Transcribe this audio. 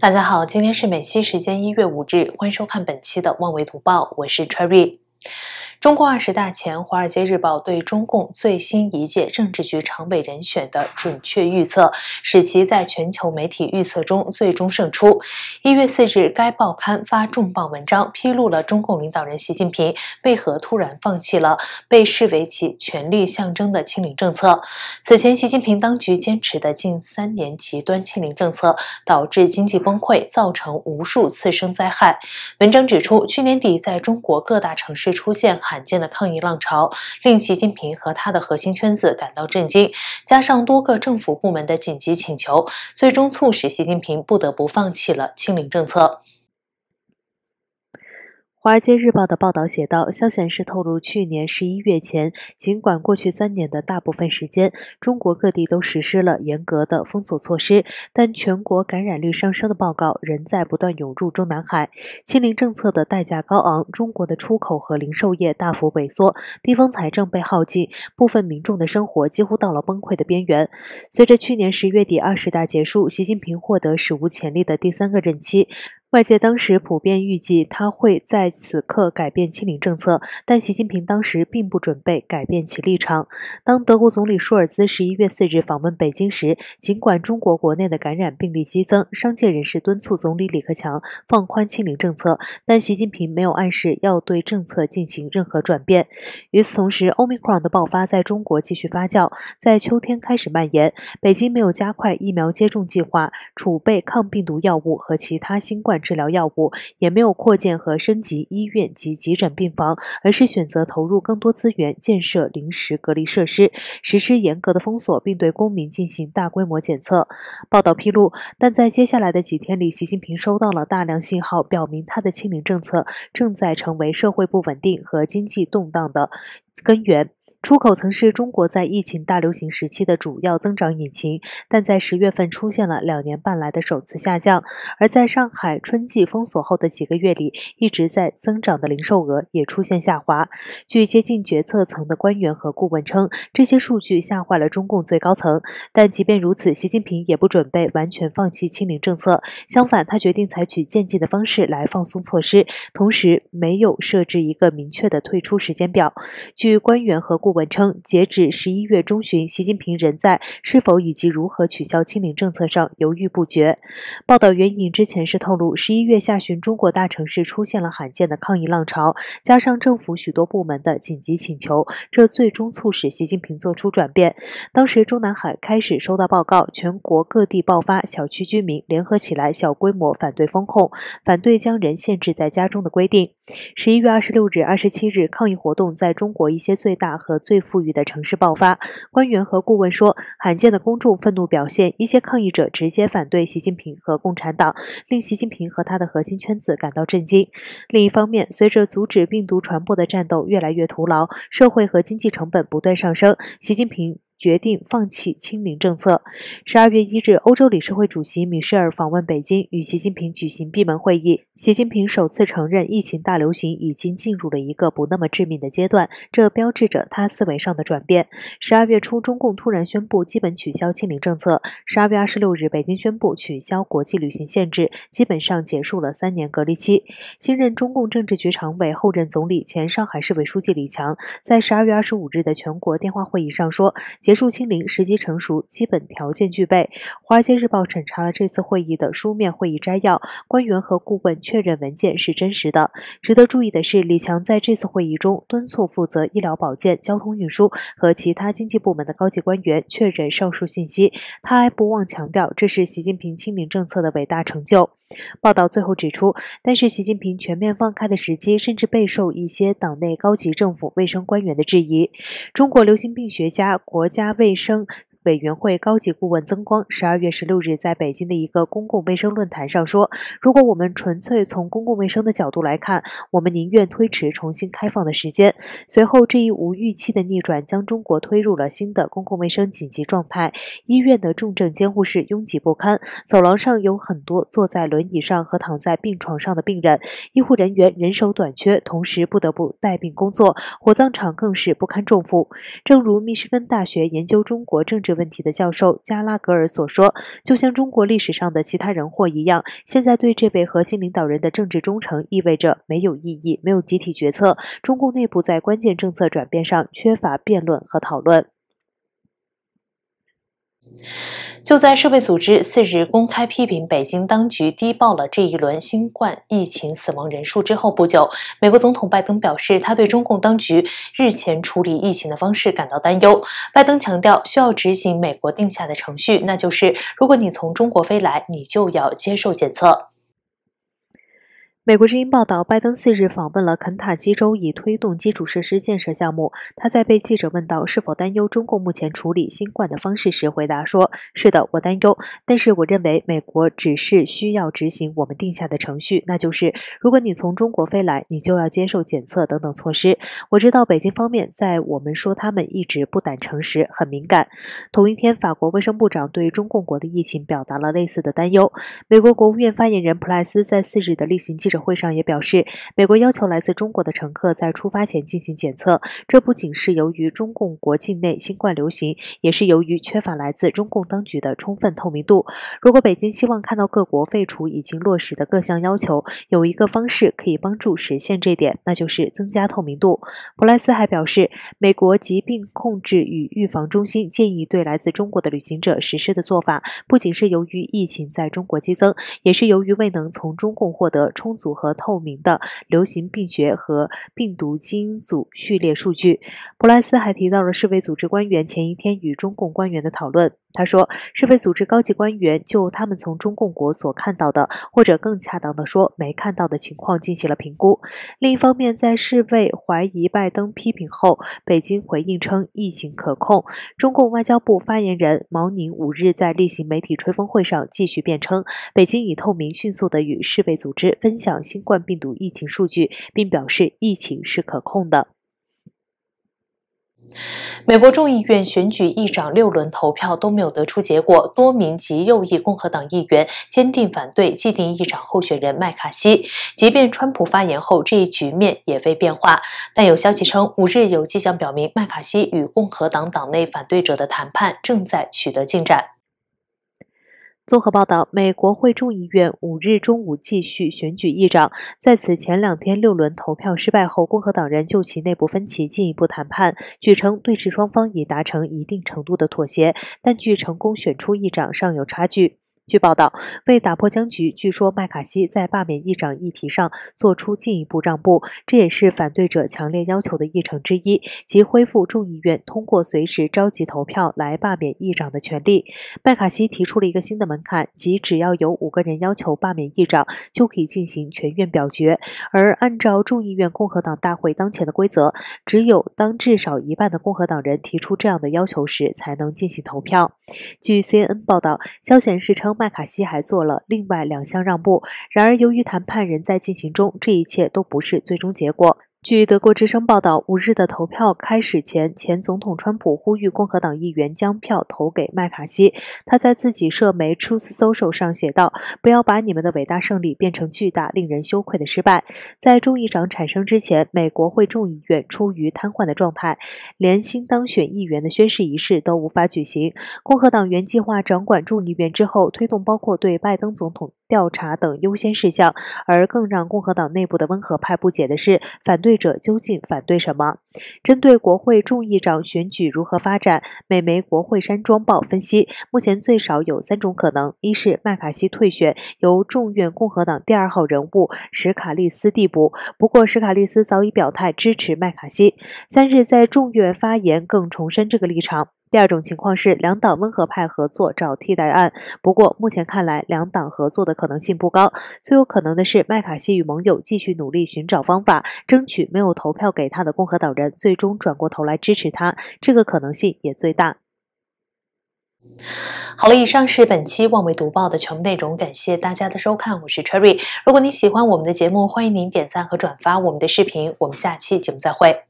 大家好，今天是美西时间一月五日，欢迎收看本期的《万维图报》，我是 Cherry。中共二十大前，《华尔街日报》对中共最新一届政治局常委人选的准确预测，使其在全球媒体预测中最终胜出。一月四日，该报刊发重磅文章，披露了中共领导人习近平为何突然放弃了被视为其权力象征的清零政策。此前，习近平当局坚持的近三年极端清零政策，导致经济崩溃，造成无数次生灾害。文章指出，去年底，在中国各大城市出现。罕见的抗议浪潮令习近平和他的核心圈子感到震惊，加上多个政府部门的紧急请求，最终促使习近平不得不放弃了清零政策。《华尔街日报》的报道写道，消息人士透露，去年十一月前，尽管过去三年的大部分时间，中国各地都实施了严格的封锁措施，但全国感染率上升的报告仍在不断涌入中南海。清零政策的代价高昂，中国的出口和零售业大幅萎缩，地方财政被耗尽，部分民众的生活几乎到了崩溃的边缘。随着去年十月底二十大结束，习近平获得史无前例的第三个任期。外界当时普遍预计他会在此刻改变清零政策，但习近平当时并不准备改变其立场。当德国总理舒尔茨十一月四日访问北京时，尽管中国国内的感染病例激增，商界人士敦促总理李克强放宽清零政策，但习近平没有暗示要对政策进行任何转变。与此同时，Omicron 的爆发在中国继续发酵，在秋天开始蔓延。北京没有加快疫苗接种计划，储备抗病毒药物和其他新冠。治疗药物也没有扩建和升级医院及急诊病房，而是选择投入更多资源建设临时隔离设施，实施严格的封锁，并对公民进行大规模检测。报道披露，但在接下来的几天里，习近平收到了大量信号，表明他的清零政策正在成为社会不稳定和经济动荡的根源。出口曾是中国在疫情大流行时期的主要增长引擎，但在十月份出现了两年半来的首次下降。而在上海春季封锁后的几个月里，一直在增长的零售额也出现下滑。据接近决策层的官员和顾问称，这些数据吓坏了中共最高层。但即便如此，习近平也不准备完全放弃清零政策。相反，他决定采取渐进的方式来放松措施，同时没有设置一个明确的退出时间表。据官员和顾。文称，截止十一月中旬，习近平仍在是否以及如何取消清零政策上犹豫不决。报道援引之前是透露，十一月下旬，中国大城市出现了罕见的抗议浪潮，加上政府许多部门的紧急请求，这最终促使习近平做出转变。当时，中南海开始收到报告，全国各地爆发小区居民联合起来小规模反对封控、反对将人限制在家中的规定。十一月二十六日、二十七日，抗议活动在中国一些最大和最富裕的城市爆发，官员和顾问说，罕见的公众愤怒表现，一些抗议者直接反对习近平和共产党，令习近平和他的核心圈子感到震惊。另一方面，随着阻止病毒传播的战斗越来越徒劳，社会和经济成本不断上升，习近平决定放弃清零政策。十二月一日，欧洲理事会主席米歇尔访问北京，与习近平举行闭门会议。习近平首次承认疫情大流行已经进入了一个不那么致命的阶段，这标志着他思维上的转变。十二月初，中共突然宣布基本取消清零政策。十二月二十六日，北京宣布取消国际旅行限制，基本上结束了三年隔离期。新任中共政治局常委、后任总理、前上海市委书记李强在十二月二十五日的全国电话会议上说：“结束清零时机成熟，基本条件具备。”《华尔街日报》审查了这次会议的书面会议摘要，官员和顾问。确认文件是真实的。值得注意的是，李强在这次会议中敦促负责医疗保健、交通运输和其他经济部门的高级官员确认上述信息。他还不忘强调，这是习近平亲民政策的伟大成就。报道最后指出，但是习近平全面放开的时机甚至备受一些党内高级政府卫生官员的质疑。中国流行病学家、国家卫生。委员会高级顾问曾光十二月十六日在北京的一个公共卫生论坛上说：“如果我们纯粹从公共卫生的角度来看，我们宁愿推迟重新开放的时间。”随后，这一无预期的逆转将中国推入了新的公共卫生紧急状态。医院的重症监护室拥挤不堪，走廊上有很多坐在轮椅上和躺在病床上的病人。医护人员人手短缺，同时不得不带病工作。火葬场更是不堪重负。正如密歇根大学研究中国政治。问题的教授加拉格尔所说，就像中国历史上的其他人祸一样，现在对这位核心领导人的政治忠诚意味着没有意义，没有集体决策。中共内部在关键政策转变上缺乏辩论和讨论。就在世卫组织四日公开批评北京当局低报了这一轮新冠疫情死亡人数之后不久，美国总统拜登表示，他对中共当局日前处理疫情的方式感到担忧。拜登强调，需要执行美国定下的程序，那就是如果你从中国飞来，你就要接受检测。美国之音报道，拜登四日访问了肯塔基州，以推动基础设施建设项目。他在被记者问到是否担忧中共目前处理新冠的方式时，回答说：“是的，我担忧。但是我认为美国只是需要执行我们定下的程序，那就是如果你从中国飞来，你就要接受检测等等措施。”我知道北京方面在我们说他们一直不胆诚实，很敏感。同一天，法国卫生部长对中共国的疫情表达了类似的担忧。美国国务院发言人普赖斯在四日的例行记。会上也表示，美国要求来自中国的乘客在出发前进行检测，这不仅是由于中共国境内新冠流行，也是由于缺乏来自中共当局的充分透明度。如果北京希望看到各国废除已经落实的各项要求，有一个方式可以帮助实现这点，那就是增加透明度。普莱斯还表示，美国疾病控制与预防中心建议对来自中国的旅行者实施的做法，不仅是由于疫情在中国激增，也是由于未能从中共获得充。组合透明的流行病学和病毒基因组序列数据。布莱斯还提到了世卫组织官员前一天与中共官员的讨论。他说，世卫组织高级官员就他们从中共国所看到的，或者更恰当的说没看到的情况进行了评估。另一方面，在世卫怀疑拜登批评后，北京回应称疫情可控。中共外交部发言人毛宁五日在例行媒体吹风会上继续辩称，北京已透明、迅速的与世卫组织分享新冠病毒疫情数据，并表示疫情是可控的。美国众议院选举议长六轮投票都没有得出结果，多名极右翼共和党议员坚定反对既定议长候选人麦卡锡。即便川普发言后，这一局面也未变化。但有消息称，五日有迹象表明，麦卡锡与共和党党内反对者的谈判正在取得进展。综合报道，美国会众议院五日中午继续选举议长。在此前两天六轮投票失败后，共和党人就其内部分歧进一步谈判，据称对峙双方已达成一定程度的妥协，但距成功选出议长尚有差距。据报道，为打破僵局，据说麦卡锡在罢免议长议题上做出进一步让步，这也是反对者强烈要求的议程之一，即恢复众议院通过随时召集投票来罢免议长的权利。麦卡锡提出了一个新的门槛，即只要有五个人要求罢免议长，就可以进行全院表决。而按照众议院共和党大会当前的规则，只有当至少一半的共和党人提出这样的要求时，才能进行投票。据 CNN 报道，消息人士称。麦卡锡还做了另外两项让步，然而由于谈判仍在进行中，这一切都不是最终结果。据德国之声报道，五日的投票开始前，前总统川普呼吁共和党议员将票投给麦卡锡。他在自己社媒 Social 上写道：“不要把你们的伟大胜利变成巨大、令人羞愧的失败。”在众议长产生之前，美国会众议院处于瘫痪的状态，连新当选议员的宣誓仪式都无法举行。共和党原计划掌管众议院之后，推动包括对拜登总统。调查等优先事项，而更让共和党内部的温和派不解的是，反对者究竟反对什么？针对国会众议长选举如何发展，美媒《国会山庄报》分析，目前最少有三种可能：一是麦卡锡退选，由众院共和党第二号人物史卡利斯递补。不过，史卡利斯早已表态支持麦卡锡，三日在众院发言更重申这个立场。第二种情况是两党温和派合作找替代案，不过目前看来两党合作的可能性不高。最有可能的是麦卡锡与盟友继续努力寻找方法，争取没有投票给他的共和党人最终转过头来支持他，这个可能性也最大。好了，以上是本期《望梅读报》的全部内容，感谢大家的收看，我是 Cherry。如果你喜欢我们的节目，欢迎您点赞和转发我们的视频，我们下期节目再会。